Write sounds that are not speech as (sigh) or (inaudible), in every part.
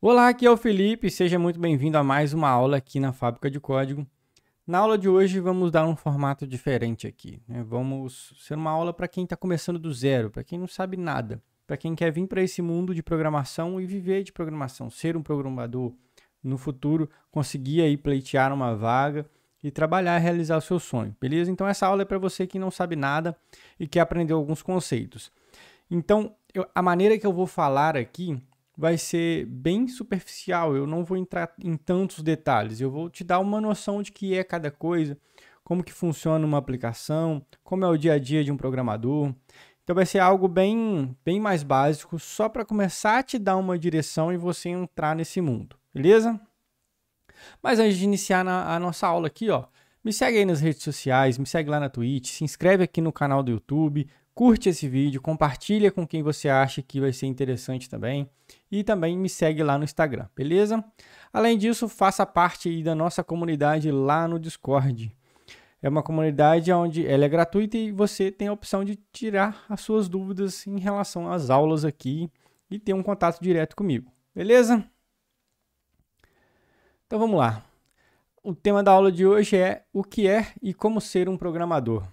Olá, aqui é o Felipe, seja muito bem-vindo a mais uma aula aqui na Fábrica de Código. Na aula de hoje vamos dar um formato diferente aqui. Né? Vamos ser uma aula para quem está começando do zero, para quem não sabe nada, para quem quer vir para esse mundo de programação e viver de programação, ser um programador no futuro, conseguir aí pleitear uma vaga e trabalhar e realizar o seu sonho, beleza? Então essa aula é para você que não sabe nada e quer aprender alguns conceitos. Então eu, a maneira que eu vou falar aqui vai ser bem superficial, eu não vou entrar em tantos detalhes, eu vou te dar uma noção de que é cada coisa, como que funciona uma aplicação, como é o dia a dia de um programador. Então vai ser algo bem, bem mais básico, só para começar a te dar uma direção e você entrar nesse mundo, beleza? Mas antes de iniciar na, a nossa aula aqui, ó, me segue aí nas redes sociais, me segue lá na Twitch, se inscreve aqui no canal do YouTube, Curte esse vídeo, compartilha com quem você acha que vai ser interessante também e também me segue lá no Instagram, beleza? Além disso, faça parte da nossa comunidade lá no Discord. É uma comunidade onde ela é gratuita e você tem a opção de tirar as suas dúvidas em relação às aulas aqui e ter um contato direto comigo, beleza? Então vamos lá. O tema da aula de hoje é o que é e como ser um programador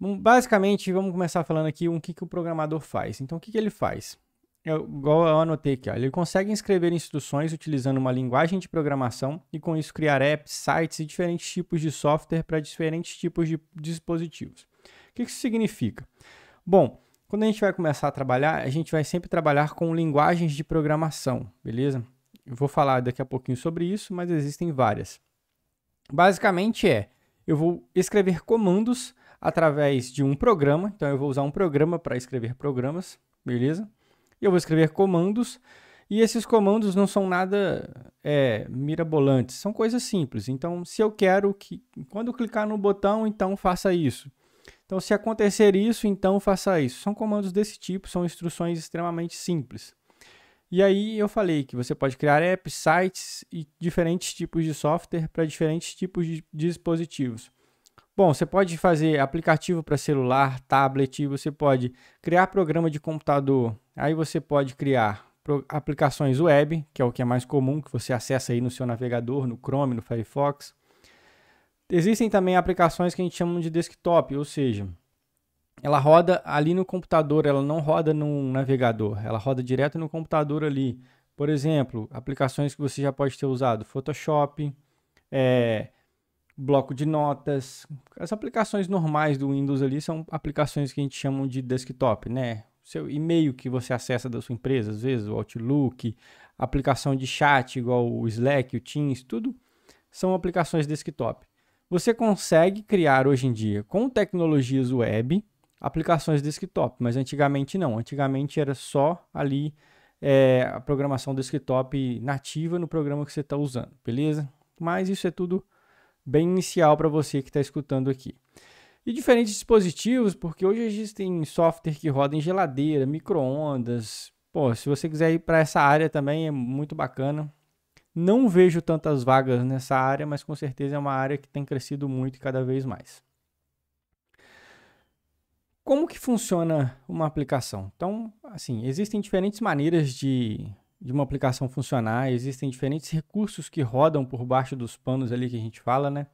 basicamente, vamos começar falando aqui o um que, que o programador faz. Então, o que, que ele faz? Eu, é igual eu anotei aqui, ó, ele consegue escrever instruções utilizando uma linguagem de programação e com isso criar apps, sites e diferentes tipos de software para diferentes tipos de dispositivos. O que, que isso significa? Bom, quando a gente vai começar a trabalhar, a gente vai sempre trabalhar com linguagens de programação, beleza? Eu vou falar daqui a pouquinho sobre isso, mas existem várias. Basicamente é, eu vou escrever comandos através de um programa. Então eu vou usar um programa para escrever programas, beleza? E eu vou escrever comandos. E esses comandos não são nada é, mirabolantes, são coisas simples. Então, se eu quero que, quando clicar no botão, então faça isso. Então, se acontecer isso, então faça isso. São comandos desse tipo, são instruções extremamente simples. E aí eu falei que você pode criar apps, sites e diferentes tipos de software para diferentes tipos de dispositivos. Bom, você pode fazer aplicativo para celular, tablet, você pode criar programa de computador, aí você pode criar aplicações web, que é o que é mais comum, que você acessa aí no seu navegador, no Chrome, no Firefox. Existem também aplicações que a gente chama de desktop, ou seja, ela roda ali no computador, ela não roda num navegador, ela roda direto no computador ali. Por exemplo, aplicações que você já pode ter usado, Photoshop, é, bloco de notas. As aplicações normais do Windows ali são aplicações que a gente chama de desktop, né? Seu e-mail que você acessa da sua empresa, às vezes o Outlook, aplicação de chat igual o Slack, o Teams, tudo são aplicações desktop. Você consegue criar hoje em dia com tecnologias web aplicações desktop, mas antigamente não. Antigamente era só ali é, a programação desktop nativa no programa que você está usando, beleza? Mas isso é tudo bem inicial para você que está escutando aqui. E diferentes dispositivos, porque hoje existem software que roda em geladeira, micro-ondas. Pô, se você quiser ir para essa área também é muito bacana. Não vejo tantas vagas nessa área, mas com certeza é uma área que tem crescido muito e cada vez mais. Como que funciona uma aplicação? Então, assim, existem diferentes maneiras de de uma aplicação funcionar, existem diferentes recursos que rodam por baixo dos panos ali que a gente fala, né?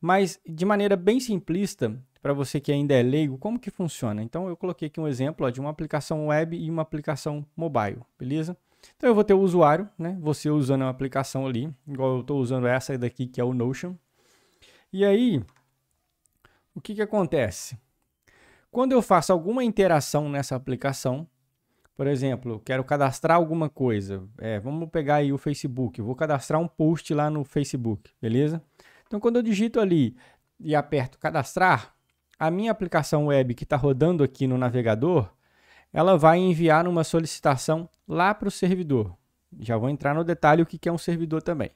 Mas de maneira bem simplista, para você que ainda é leigo, como que funciona? Então eu coloquei aqui um exemplo ó, de uma aplicação web e uma aplicação mobile, beleza? Então eu vou ter o usuário, né? Você usando uma aplicação ali, igual eu estou usando essa daqui que é o Notion. E aí, o que, que acontece? Quando eu faço alguma interação nessa aplicação, por exemplo, quero cadastrar alguma coisa. É, vamos pegar aí o Facebook. Eu vou cadastrar um post lá no Facebook, beleza? Então, quando eu digito ali e aperto cadastrar, a minha aplicação web que está rodando aqui no navegador, ela vai enviar uma solicitação lá para o servidor. Já vou entrar no detalhe o que é um servidor também.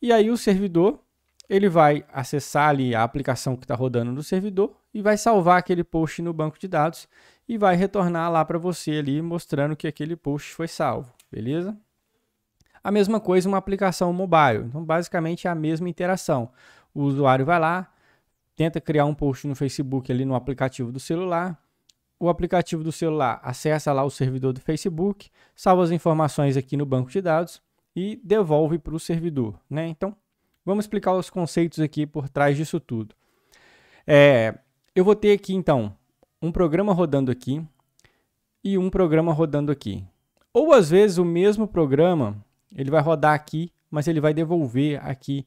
E aí o servidor ele vai acessar ali a aplicação que está rodando no servidor e vai salvar aquele post no banco de dados e vai retornar lá para você ali mostrando que aquele post foi salvo, beleza? A mesma coisa uma aplicação mobile. Então, basicamente é a mesma interação. O usuário vai lá, tenta criar um post no Facebook ali no aplicativo do celular. O aplicativo do celular acessa lá o servidor do Facebook, salva as informações aqui no banco de dados e devolve para o servidor, né? Então, Vamos explicar os conceitos aqui por trás disso tudo. É, eu vou ter aqui então um programa rodando aqui e um programa rodando aqui. Ou às vezes o mesmo programa ele vai rodar aqui, mas ele vai devolver aqui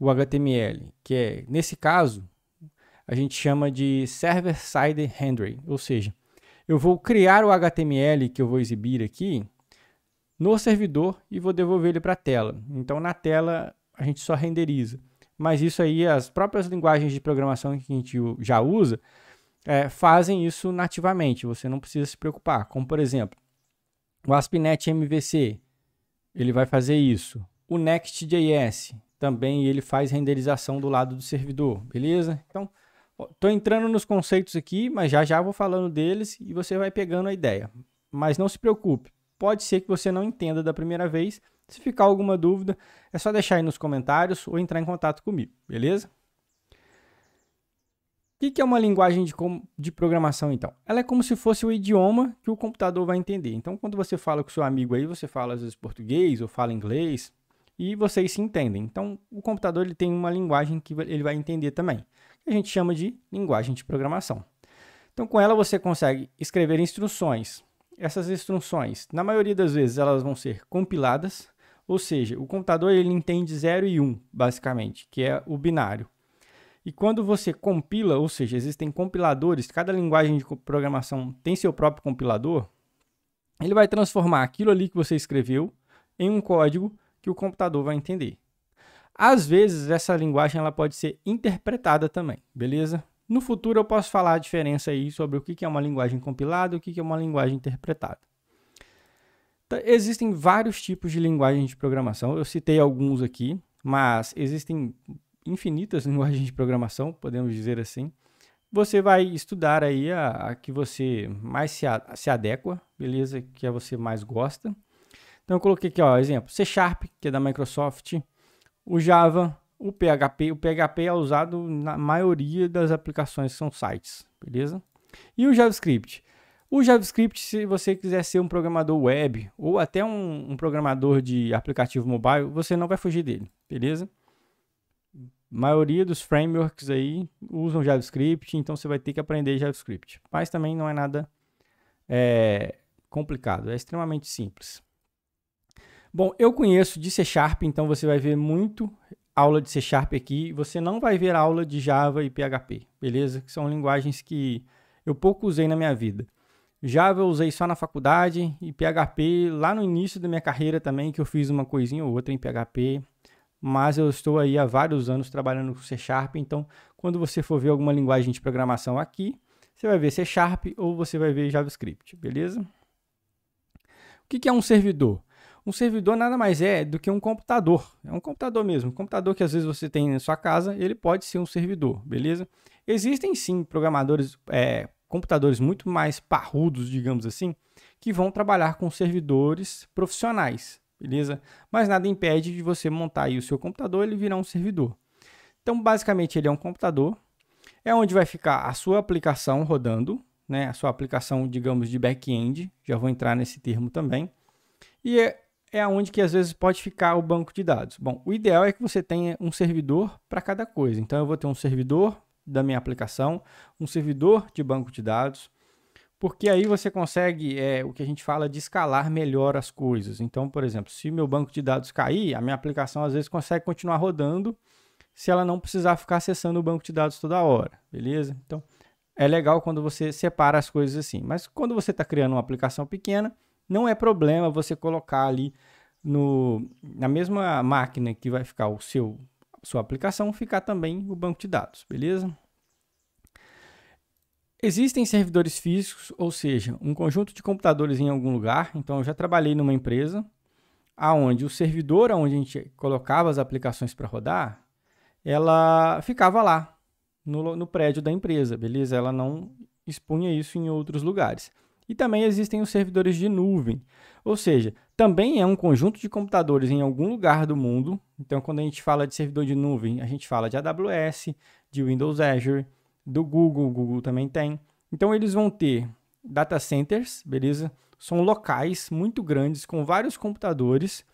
o HTML, que é nesse caso a gente chama de server-side rendering, ou seja, eu vou criar o HTML que eu vou exibir aqui no servidor e vou devolver ele para a tela. Então, na tela, a gente só renderiza. Mas isso aí, as próprias linguagens de programação que a gente já usa é, fazem isso nativamente, você não precisa se preocupar. Como, por exemplo, o ASP.NET MVC, ele vai fazer isso. O Next.js, também ele faz renderização do lado do servidor, beleza? Então, estou entrando nos conceitos aqui, mas já já vou falando deles e você vai pegando a ideia. Mas não se preocupe, Pode ser que você não entenda da primeira vez. Se ficar alguma dúvida, é só deixar aí nos comentários ou entrar em contato comigo, beleza? O que é uma linguagem de, de, programação, então? Ela é como se fosse o idioma que o computador vai entender. Então, quando você fala com seu amigo aí, você fala às vezes português ou fala inglês e vocês se entendem. Então, o computador ele tem uma linguagem que ele vai entender também. a gente chama de linguagem de programação. Então, com ela você consegue escrever instruções essas instruções, na maioria das vezes, elas vão ser compiladas, ou seja, o computador ele entende 0 e 1, um, basicamente, que é o binário. E quando você compila, ou seja, existem compiladores, cada linguagem de programação tem seu próprio compilador, ele vai transformar aquilo ali que você escreveu em um código que o computador vai entender. Às vezes, essa linguagem ela pode ser interpretada também, beleza? No futuro eu posso falar a diferença aí sobre o que é uma linguagem compilada e o que é uma linguagem interpretada. Então, existem vários tipos de linguagens de programação, eu citei alguns aqui, mas existem infinitas (laughs) linguagens de programação, podemos dizer assim. Você vai estudar aí a, a que você mais se, a, se adequa, beleza? Que é a você mais gosta. Então eu coloquei aqui, ó, exemplo, C Sharp, que é da Microsoft, o Java, o PHP, o PHP é usado na maioria das aplicações que são sites, beleza? E o JavaScript? O JavaScript, se você quiser ser um programador web ou até um, um, programador de aplicativo mobile, você não vai fugir dele, beleza? A maioria dos frameworks aí usam JavaScript, então você vai ter que aprender JavaScript. Mas também não é nada é, complicado, é extremamente simples. Bom, eu conheço de C Sharp, então você vai ver muito aula de C Sharp aqui, você não vai ver aula de Java e PHP, beleza? Que são linguagens que eu pouco usei na minha vida. Java eu usei só na faculdade e PHP lá no início da minha carreira também, que eu fiz uma coisinha ou outra em PHP, mas eu estou aí há vários anos trabalhando com C Sharp, então quando você for ver alguma linguagem de programação aqui, você vai ver C Sharp ou você vai ver JavaScript, beleza? O que é um servidor? Um servidor nada mais é do que um computador. É um computador mesmo. Um computador que às vezes você tem na sua casa, ele pode ser um servidor, beleza? Existem sim programadores, é, computadores muito mais parrudos, digamos assim, que vão trabalhar com servidores profissionais, beleza? Mas nada impede de você montar aí o seu computador, ele virar um servidor. Então, basicamente, ele é um computador, é onde vai ficar a sua aplicação rodando, né? A sua aplicação, digamos, de back-end, já vou entrar nesse termo também. E é é aonde que às vezes pode ficar o banco de dados. Bom, o ideal é que você tenha um servidor para cada coisa. Então eu vou ter um servidor da minha aplicação, um servidor de banco de dados, porque aí você consegue é, o que a gente fala de escalar melhor as coisas. Então, por exemplo, se meu banco de dados cair, a minha aplicação às vezes consegue continuar rodando se ela não precisar ficar acessando o banco de dados toda hora, beleza? Então, é legal quando você separa as coisas assim. Mas quando você está criando uma aplicação pequena, não é problema você colocar ali no, na mesma máquina que vai ficar o seu sua aplicação, ficar também o banco de dados, beleza? Existem servidores físicos, ou seja, um conjunto de computadores em algum lugar. Então, eu já trabalhei numa empresa aonde o servidor onde a gente colocava as aplicações para rodar, ela ficava lá, no, no prédio da empresa, beleza? Ela não expunha isso em outros lugares. E também existem os servidores de nuvem, ou seja, também é um conjunto de computadores em algum lugar do mundo. Então, quando a gente fala de servidor de nuvem, a gente fala de AWS, de Windows Azure, do Google, o Google também tem. Então, eles vão ter data centers, beleza? São locais muito grandes com vários computadores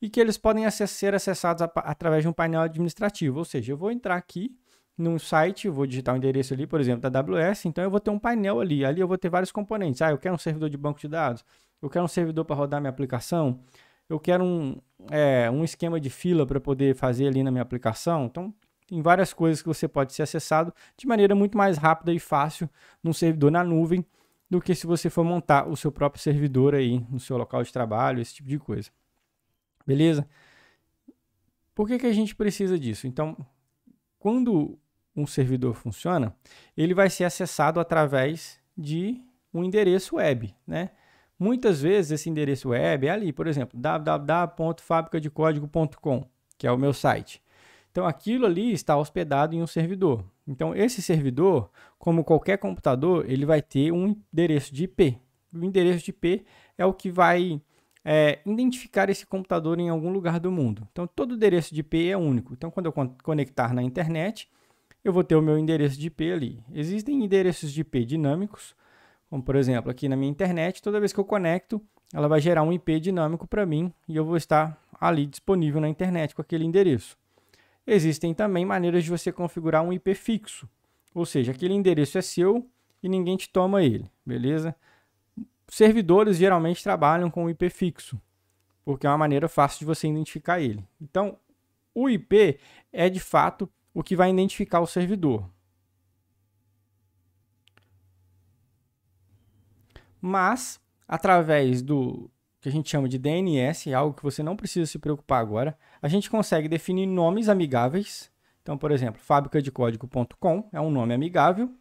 e que eles podem ser acessados através de um painel administrativo. Ou seja, eu vou entrar aqui num site, vou digitar o um endereço ali, por exemplo, da AWS, então eu vou ter um painel ali. Ali eu vou ter vários componentes. Ah, eu quero um servidor de banco de dados, eu quero um servidor para rodar minha aplicação, eu quero um, é, um esquema de fila para poder fazer ali na minha aplicação. Então, tem várias coisas que você pode ser acessado de maneira muito mais rápida e fácil num servidor na nuvem do que se você for montar o seu próprio servidor aí no seu local de trabalho, esse tipo de coisa. Beleza? Por que, que a gente precisa disso? Então, quando um servidor funciona, ele vai ser acessado através de um endereço web, né? Muitas vezes esse endereço web é ali, por exemplo, www.fabricadecódigo.com, que é o meu site. Então aquilo ali está hospedado em um servidor. Então esse servidor, como qualquer computador, ele vai ter um endereço de IP. O endereço de IP é o que vai é, identificar esse computador em algum lugar do mundo. Então todo endereço de IP é único. Então quando eu conectar na internet, eu vou ter o meu endereço de IP ali. Existem endereços de IP dinâmicos, como por exemplo aqui na minha internet, toda vez que eu conecto, ela vai gerar um IP dinâmico para mim e eu vou estar ali disponível na internet com aquele endereço. Existem também maneiras de você configurar um IP fixo, ou seja, aquele endereço é seu e ninguém te toma ele, beleza? Servidores geralmente trabalham com o IP fixo, porque é uma maneira fácil de você identificar ele. Então, o IP é de fato o que vai identificar o servidor. Mas, através do que a gente chama de DNS, algo que você não precisa se preocupar agora, a gente consegue definir nomes amigáveis. Então, por exemplo, fabricadecódigo.com é um nome amigável.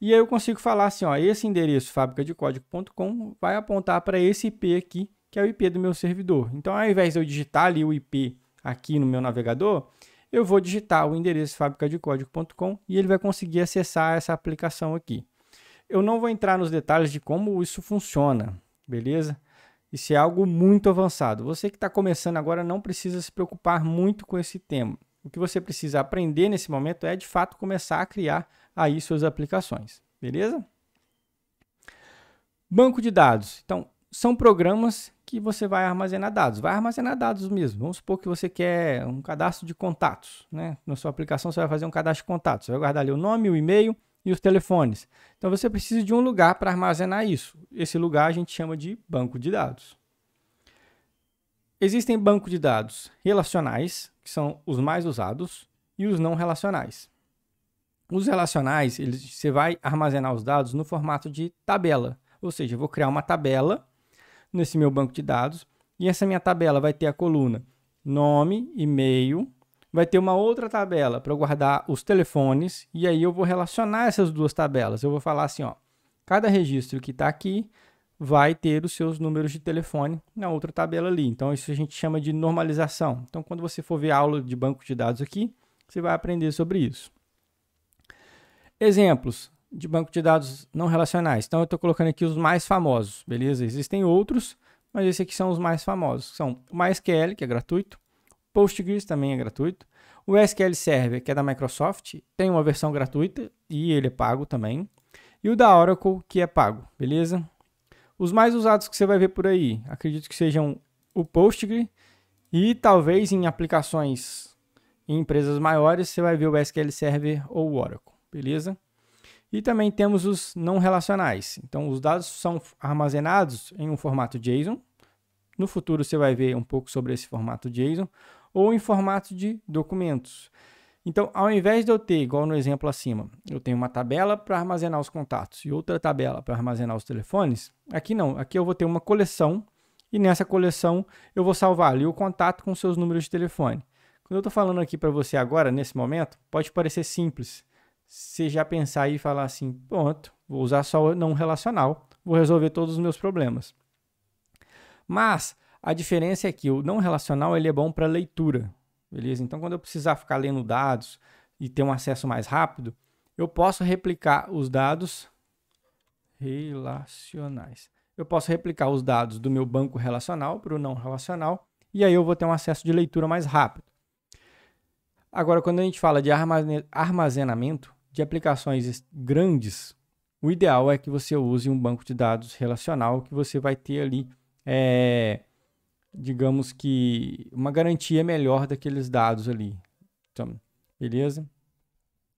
E aí eu consigo falar assim, ó, esse endereço fabricadecódigo.com vai apontar para esse IP aqui, que é o IP do meu servidor. Então, ao invés de eu digitar ali o IP aqui no meu navegador, eu vou digitar o endereço fabricadecódigo.com e ele vai conseguir acessar essa aplicação aqui. Eu não vou entrar nos detalhes de como isso funciona, beleza? Isso é algo muito avançado. Você que está começando agora não precisa se preocupar muito com esse tema. O que você precisa aprender nesse momento é, de fato, começar a criar aí suas aplicações, beleza? Banco de dados. Então, são programas que você vai armazenar dados. Vai armazenar dados mesmo. Vamos supor que você quer um cadastro de contatos. Né? Na sua aplicação, você vai fazer um cadastro de contatos. Você vai guardar ali o nome, o e-mail e os telefones. Então, você precisa de um lugar para armazenar isso. Esse lugar a gente chama de banco de dados. Existem banco de dados relacionais, que são os mais usados, e os não relacionais. Os relacionais, eles, você vai armazenar os dados no formato de tabela. Ou seja, eu vou criar uma tabela nesse meu banco de dados. E essa minha tabela vai ter a coluna nome, e-mail, vai ter uma outra tabela para guardar os telefones e aí eu vou relacionar essas duas tabelas. Eu vou falar assim, ó, cada registro que está aqui vai ter os seus números de telefone na outra tabela ali. Então isso a gente chama de normalização. Então quando você for ver a aula de banco de dados aqui, você vai aprender sobre isso. Exemplos: de banco de dados não relacionais. Então, eu estou colocando aqui os mais famosos, beleza? Existem outros, mas esses aqui são os mais famosos. São o MySQL, que é gratuito, Postgres também é gratuito, o SQL Server, que é da Microsoft, tem uma versão gratuita e ele é pago também, e o da Oracle, que é pago, beleza? Os mais usados que você vai ver por aí, acredito que sejam o Postgres e talvez em aplicações em empresas maiores, você vai ver o SQL Server ou o Oracle, beleza? E também temos os não relacionais. Então, os dados são armazenados em um formato JSON. No futuro, você vai ver um pouco sobre esse formato JSON ou em formato de documentos. Então, ao invés de eu ter, igual no exemplo acima, eu tenho uma tabela para armazenar os contatos e outra tabela para armazenar os telefones, aqui não, aqui eu vou ter uma coleção e nessa coleção eu vou salvar ali o contato com seus números de telefone. Quando eu estou falando aqui para você agora, nesse momento, pode parecer simples, você já pensar e falar assim: pronto, vou usar só não relacional, vou resolver todos os meus problemas. Mas a diferença é que o não relacional ele é bom para leitura, beleza? Então, quando eu precisar ficar lendo dados e ter um acesso mais rápido, eu posso replicar os dados relacionais. Eu posso replicar os dados do meu banco relacional para o não relacional e aí eu vou ter um acesso de leitura mais rápido. Agora, quando a gente fala de armazenamento, de aplicações grandes, o ideal é que você use um banco de dados relacional que você vai ter ali, é, digamos que, uma garantia melhor daqueles dados ali. Então, beleza?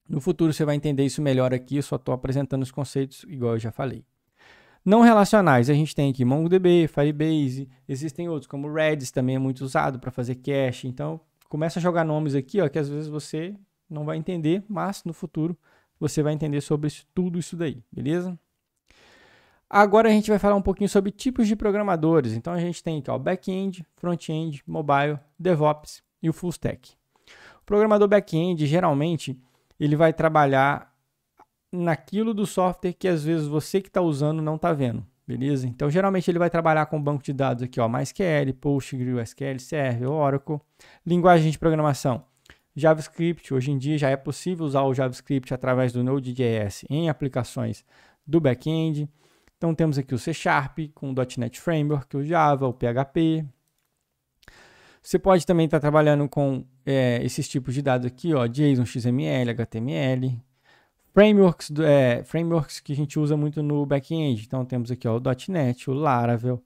No futuro você vai entender isso melhor aqui, eu só estou apresentando os conceitos, igual eu já falei. Não relacionais, a gente tem aqui MongoDB, Firebase, existem outros, como Redis também é muito usado para fazer cache. Então, começa a jogar nomes aqui, ó, que às vezes você não vai entender, mas no futuro você vai entender sobre isso, tudo isso daí, beleza? Agora a gente vai falar um pouquinho sobre tipos de programadores. Então a gente tem aqui o back-end, front-end, mobile, DevOps e o full stack. O programador back-end geralmente ele vai trabalhar naquilo do software que às vezes você que está usando não está vendo, beleza? Então geralmente ele vai trabalhar com banco de dados aqui, ó, MySQL, PostgreSQL, Server, Oracle, linguagem de programação JavaScript, hoje em dia já é possível usar o JavaScript através do Node.js em aplicações do back-end. Então temos aqui o C Sharp com o .NET Framework, o Java, o PHP. Você pode também estar trabalhando com é, esses tipos de dados aqui, ó, JSON, XML, HTML. Frameworks, é, frameworks que a gente usa muito no back-end. Então temos aqui ó, o .NET, o Laravel.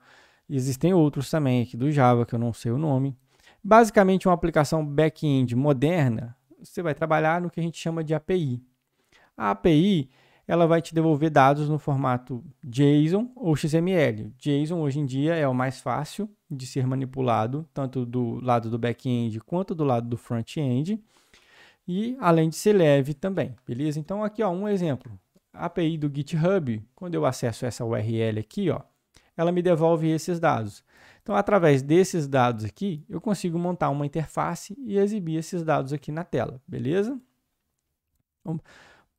Existem outros também aqui do Java que eu não sei o nome. Basicamente, uma aplicação back-end moderna, você vai trabalhar no que a gente chama de API. A API ela vai te devolver dados no formato JSON ou XML. JSON hoje em dia é o mais fácil de ser manipulado, tanto do lado do back-end quanto do lado do front-end. E além de ser leve também, beleza? Então aqui ó, um exemplo. A API do GitHub, quando eu acesso essa URL aqui, ó, ela me devolve esses dados. Então, através desses dados aqui, eu consigo montar uma interface e exibir esses dados aqui na tela, beleza? Então,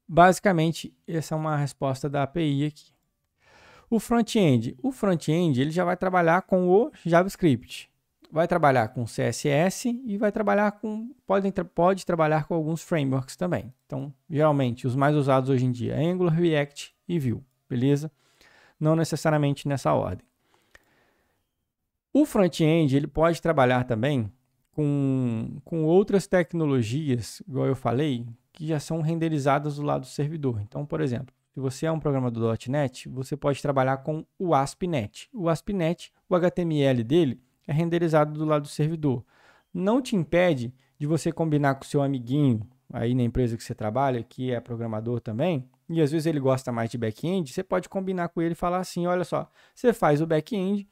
basicamente, essa é uma resposta da API aqui. O front-end, o front-end ele já vai trabalhar com o JavaScript, vai trabalhar com CSS e vai trabalhar com pode, pode trabalhar com alguns frameworks também. Então, geralmente os mais usados hoje em dia, é Angular, React e Vue, beleza? Não necessariamente nessa ordem. O front-end ele pode trabalhar também com, com outras tecnologias, igual eu falei, que já são renderizadas do lado do servidor. Então, por exemplo, se você é um programador .NET, você pode trabalhar com o ASP.NET. O ASP.NET, o HTML dele é renderizado do lado do servidor. Não te impede de você combinar com seu amiguinho aí na empresa que você trabalha, que é programador também, e às vezes ele gosta mais de back-end, você pode combinar com ele e falar assim, olha só, você faz o back-end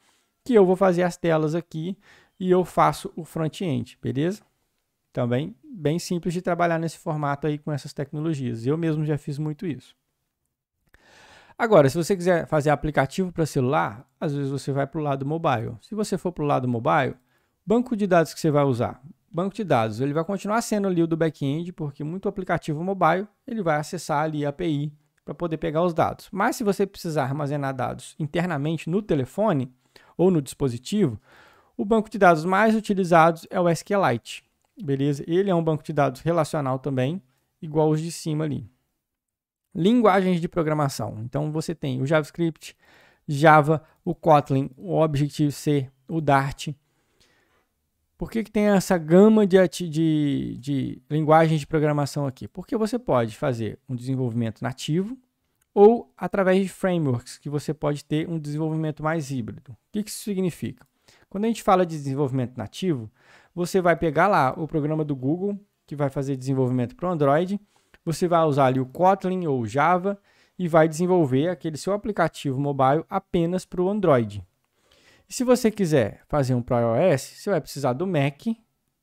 que eu vou fazer as telas aqui e eu faço o front-end, beleza? Também bem simples de trabalhar nesse formato aí com essas tecnologias. Eu mesmo já fiz muito isso. Agora, se você quiser fazer aplicativo para celular, às vezes você vai para o lado mobile. Se você for para o lado mobile, banco de dados que você vai usar? Banco de dados, ele vai continuar sendo ali o do back-end, porque muito aplicativo mobile, ele vai acessar ali a API para poder pegar os dados. Mas se você precisar armazenar dados internamente no telefone, ou no dispositivo, o banco de dados mais utilizados é o SQLite. Beleza? Ele é um banco de dados relacional também, igual os de cima ali. Linguagens de programação. Então você tem o JavaScript, Java, o Kotlin, o Objective-C, o Dart. Por que, que tem essa gama de, de, de linguagens de programação aqui? Porque você pode fazer um desenvolvimento nativo, ou através de frameworks, que você pode ter um desenvolvimento mais híbrido. O que isso significa? Quando a gente fala de desenvolvimento nativo, você vai pegar lá o programa do Google, que vai fazer desenvolvimento para o Android, você vai usar ali o Kotlin ou Java e vai desenvolver aquele seu aplicativo mobile apenas para o Android. E se você quiser fazer um para iOS, você vai precisar do Mac,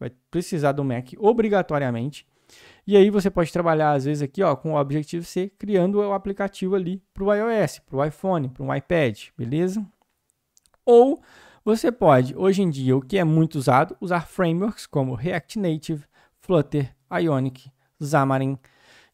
vai precisar do Mac obrigatoriamente, e aí você pode trabalhar, às vezes, aqui ó, com o de ser criando o aplicativo ali para o iOS, para o iPhone, para o iPad, beleza? Ou você pode, hoje em dia, o que é muito usado, usar frameworks como React Native, Flutter, Ionic, Xamarin.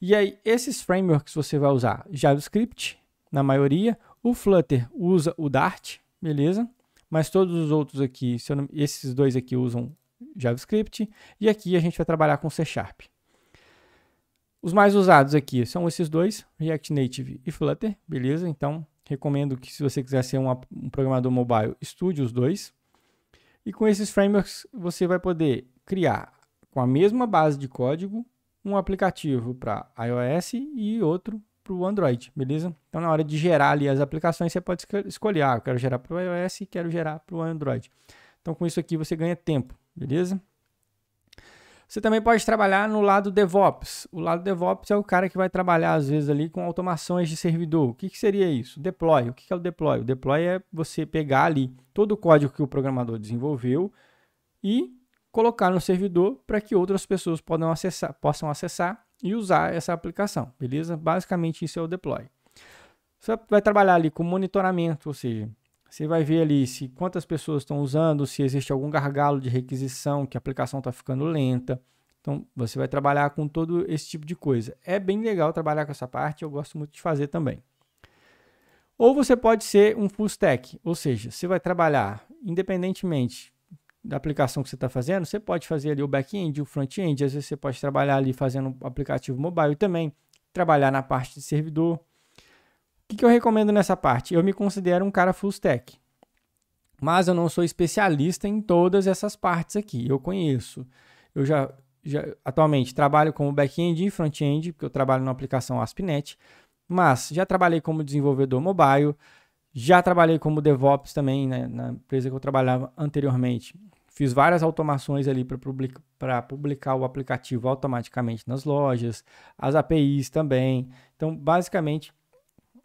E aí, esses frameworks você vai usar JavaScript, na maioria. O Flutter usa o Dart, beleza? Mas todos os outros aqui, não, esses dois aqui usam JavaScript. E aqui a gente vai trabalhar com C Sharp. Os mais usados aqui são esses dois, React Native e Flutter, beleza? Então, recomendo que se você quiser ser um programador mobile, estude os dois. E com esses frameworks, você vai poder criar com a mesma base de código um aplicativo para iOS e outro para o Android, beleza? Então, na hora de gerar ali as aplicações, você pode escolher, ah, eu quero gerar para o iOS e quero gerar para o Android. Então, com isso aqui, você ganha tempo, beleza? Você também pode trabalhar no lado DevOps. O lado DevOps é o cara que vai trabalhar, às vezes, ali com automações de servidor. O que, que seria isso? Deploy. O que, que é o deploy? O deploy é você pegar ali todo o código que o programador desenvolveu e colocar no servidor para que outras pessoas acessar, possam acessar e usar essa aplicação, beleza? Basicamente isso é o deploy. Você vai trabalhar ali com monitoramento, ou seja, você vai ver ali se quantas pessoas estão usando, se existe algum gargalo de requisição, que a aplicação está ficando lenta. Então, você vai trabalhar com todo esse tipo de coisa. É bem legal trabalhar com essa parte, eu gosto muito de fazer também. Ou você pode ser um full stack, ou seja, você vai trabalhar independentemente da aplicação que você está fazendo, você pode fazer ali o back-end, o front-end, às vezes você pode trabalhar ali fazendo um aplicativo mobile também, trabalhar na parte de servidor, que, que eu recomendo nessa parte? Eu me considero um cara full stack, mas eu não sou especialista em todas essas partes aqui. Eu conheço. Eu já, já atualmente trabalho como back-end e front-end, porque eu trabalho na aplicação AspNet, mas já trabalhei como desenvolvedor mobile, já trabalhei como DevOps também né, na empresa que eu trabalhava anteriormente. Fiz várias automações ali para publicar o aplicativo automaticamente nas lojas, as APIs também. Então, basicamente,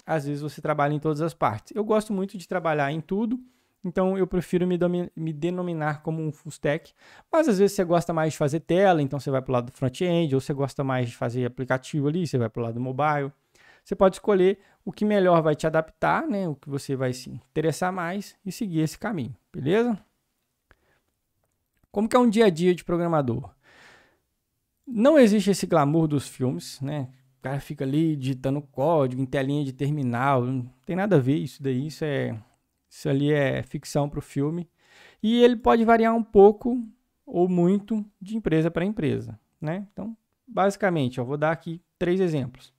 às vezes você trabalha em todas as partes. Eu gosto muito de trabalhar em tudo, então eu prefiro me, me denominar como um full stack. Mas às vezes você gosta mais de fazer tela, então você vai para o lado do front-end, ou você gosta mais de fazer aplicativo ali, você vai para o lado do mobile. Você pode escolher o que melhor vai te adaptar, né? o que você vai se interessar mais e seguir esse caminho, beleza? Como que é um dia a dia de programador? Não existe esse glamour dos filmes, né? cara fica ali digitando código em telinha de terminal. Não tem nada a ver isso daí. Isso, é, isso ali é ficção para o filme. E ele pode variar um pouco ou muito de empresa para empresa. Né? Então, basicamente, eu vou dar aqui três exemplos.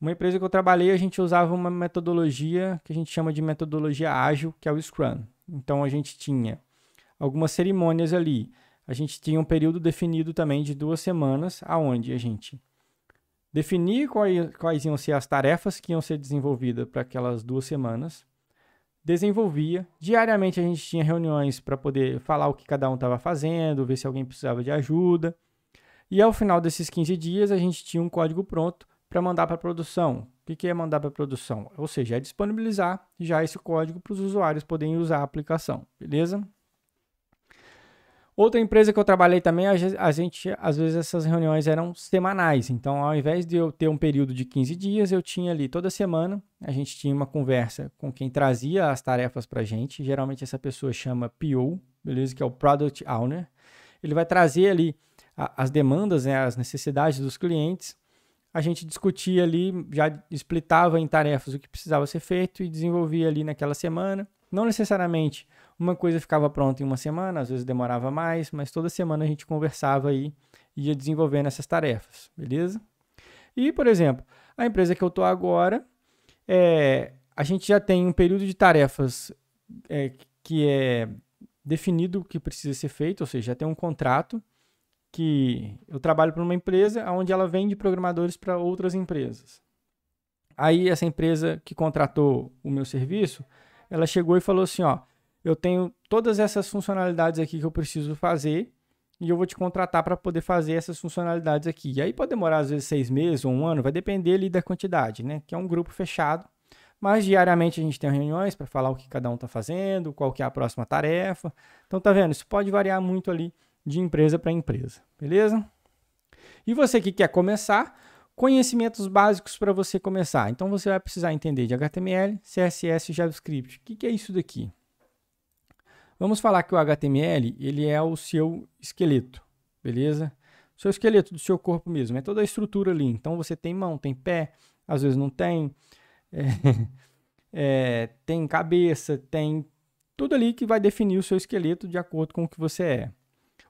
Uma empresa que eu trabalhei, a gente usava uma metodologia que a gente chama de metodologia ágil, que é o Scrum. Então, a gente tinha algumas cerimônias ali. A gente tinha um período definido também de duas semanas, aonde a gente definir quais, quais iam ser as tarefas que iam ser desenvolvidas para aquelas duas semanas, desenvolvia. Diariamente a gente tinha reuniões para poder falar o que cada um estava fazendo, ver se alguém precisava de ajuda. E ao final desses 15 dias, a gente tinha um código pronto para mandar para a produção. O que é mandar para a produção? Ou seja, é disponibilizar já esse código para os usuários poderem usar a aplicação, beleza? Outra empresa que eu trabalhei também, a gente, às vezes essas reuniões eram semanais. Então, ao invés de eu ter um período de 15 dias, eu tinha ali toda semana, a gente tinha uma conversa com quem trazia as tarefas para a gente. Geralmente essa pessoa chama PO, beleza? Que é o Product Owner. Ele vai trazer ali a, as demandas, né, as necessidades dos clientes. A gente discutia ali, já explitava em tarefas o que precisava ser feito e desenvolvia ali naquela semana não necessariamente uma coisa ficava pronta em uma semana, às vezes demorava mais, mas toda semana a gente conversava aí e ia desenvolvendo essas tarefas, beleza? E, por exemplo, a empresa que eu estou agora, é, a gente já tem um período de tarefas é, que é definido o que precisa ser feito, ou seja, já tem um contrato que eu trabalho para uma empresa onde ela vende programadores para outras empresas. Aí essa empresa que contratou o meu serviço, ela chegou e falou assim, ó, eu tenho todas essas funcionalidades aqui que eu preciso fazer e eu vou te contratar para poder fazer essas funcionalidades aqui. E aí pode demorar às vezes seis meses ou um ano, vai depender ali da quantidade, né? Que é um grupo fechado. Mas diariamente a gente tem reuniões para falar o que cada um está fazendo, qual que é a próxima tarefa. Então tá vendo? Isso pode variar muito ali de empresa para empresa, beleza? E você que quer começar, conhecimentos básicos para você começar. Então você vai precisar entender de HTML, CSS e JavaScript. O que, que é isso daqui? Vamos falar que o HTML ele é o seu esqueleto, beleza? O seu esqueleto do seu corpo mesmo, é toda a estrutura ali. Então você tem mão, tem pé, às vezes não tem, (laughs) é, é, tem cabeça, tem tudo ali que vai definir o seu esqueleto de acordo com o que você é.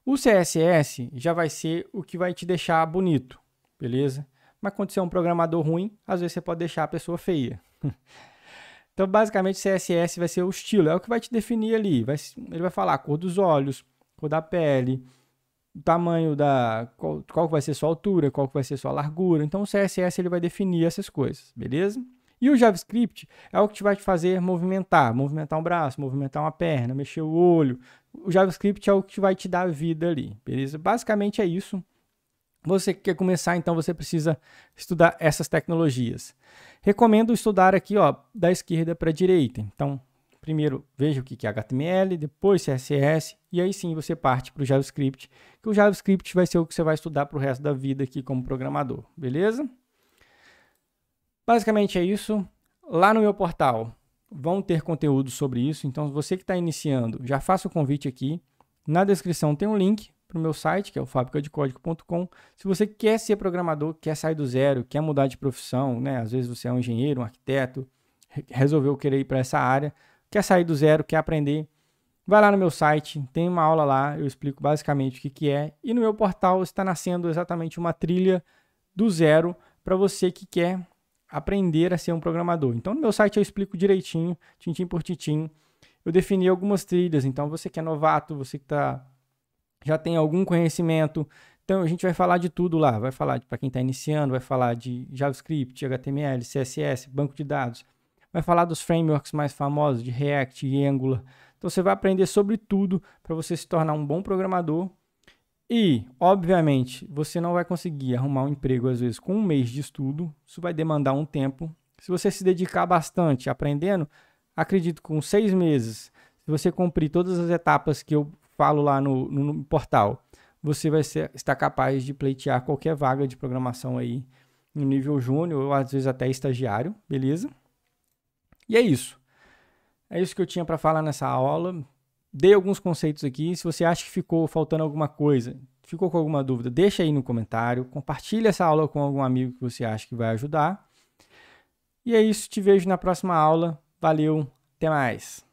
O CSS já vai ser o que vai te deixar bonito, beleza? Mas quando você é um programador ruim, às vezes você pode deixar a pessoa feia. (laughs) então, basicamente, CSS vai ser o estilo, é o que vai te definir ali. Vai, ele vai falar a cor dos olhos, cor da pele, o tamanho da. Qual, qual vai ser sua altura, qual vai ser sua largura. Então, o CSS ele vai definir essas coisas, beleza? E o JavaScript é o que vai te fazer movimentar, movimentar um braço, movimentar uma perna, mexer o olho. O JavaScript é o que vai te dar vida ali, beleza? Basicamente é isso. Você quer começar, então você precisa estudar essas tecnologias. Recomendo estudar aqui, ó, da esquerda para a direita. Então, primeiro veja o que é HTML, depois CSS, e aí sim você parte para o JavaScript, que o JavaScript vai ser o que você vai estudar para o resto da vida aqui como programador, beleza? Basicamente é isso. Lá no meu portal vão ter conteúdo sobre isso, então você que está iniciando, já faça o convite aqui. Na descrição tem um link, para o meu site, que é o fabricadecódigo.com. Se você quer ser programador, quer sair do zero, quer mudar de profissão, né? Às vezes você é um engenheiro, um arquiteto, resolveu querer ir para essa área, quer sair do zero, quer aprender, vai lá no meu site, tem uma aula lá, eu explico basicamente o que, que é. E no meu portal está nascendo exatamente uma trilha do zero para você que quer aprender a ser um programador. Então no meu site eu explico direitinho, tintim por tintim. Eu defini algumas trilhas, então você que é novato, você que está já tem algum conhecimento. Então a gente vai falar de tudo lá, vai falar para quem está iniciando, vai falar de JavaScript, HTML, CSS, banco de dados, vai falar dos frameworks mais famosos de React e Angular. Então você vai aprender sobre tudo para você se tornar um bom programador. E, obviamente, você não vai conseguir arrumar um emprego às vezes com um mês de estudo, isso vai demandar um tempo. Se você se dedicar bastante aprendendo, acredito que com seis meses, se você cumprir todas as etapas que eu falo lá no, no, no portal, você vai ser, estar capaz de pleitear qualquer vaga de programação aí no nível júnior ou às vezes até estagiário, beleza? E é isso. É isso que eu tinha para falar nessa aula. Dei alguns conceitos aqui. Se você acha que ficou faltando alguma coisa, ficou com alguma dúvida, deixa aí no comentário. Compartilha essa aula com algum amigo que você acha que vai ajudar. E é isso. Te vejo na próxima aula. Valeu. Até mais.